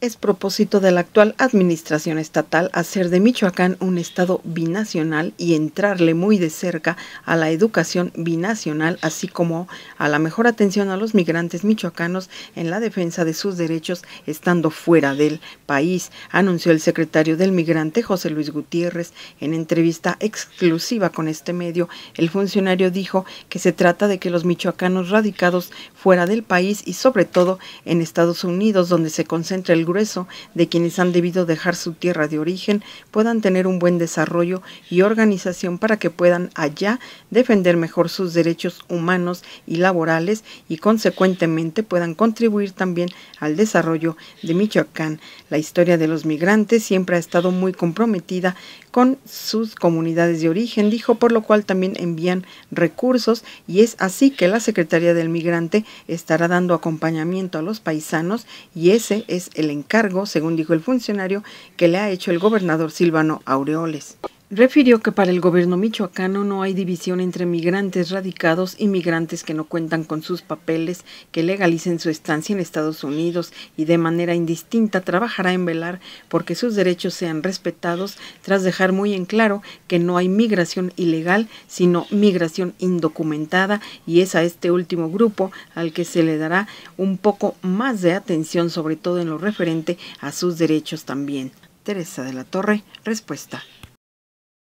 Es propósito de la actual administración estatal hacer de Michoacán un estado binacional y entrarle muy de cerca a la educación binacional, así como a la mejor atención a los migrantes michoacanos en la defensa de sus derechos estando fuera del país, anunció el secretario del migrante José Luis Gutiérrez. En entrevista exclusiva con este medio, el funcionario dijo que se trata de que los michoacanos radicados fuera del país y sobre todo en Estados Unidos, donde se concentra el grueso de quienes han debido dejar su tierra de origen puedan tener un buen desarrollo y organización para que puedan allá defender mejor sus derechos humanos y laborales y consecuentemente puedan contribuir también al desarrollo de Michoacán. La historia de los migrantes siempre ha estado muy comprometida con sus comunidades de origen, dijo, por lo cual también envían recursos y es así que la Secretaría del Migrante estará dando acompañamiento a los paisanos y ese es el encargo, según dijo el funcionario, que le ha hecho el gobernador Silvano Aureoles. Refirió que para el gobierno michoacano no hay división entre migrantes radicados y migrantes que no cuentan con sus papeles que legalicen su estancia en Estados Unidos y de manera indistinta trabajará en velar porque sus derechos sean respetados tras dejar muy en claro que no hay migración ilegal sino migración indocumentada y es a este último grupo al que se le dará un poco más de atención sobre todo en lo referente a sus derechos también. Teresa de la Torre, respuesta.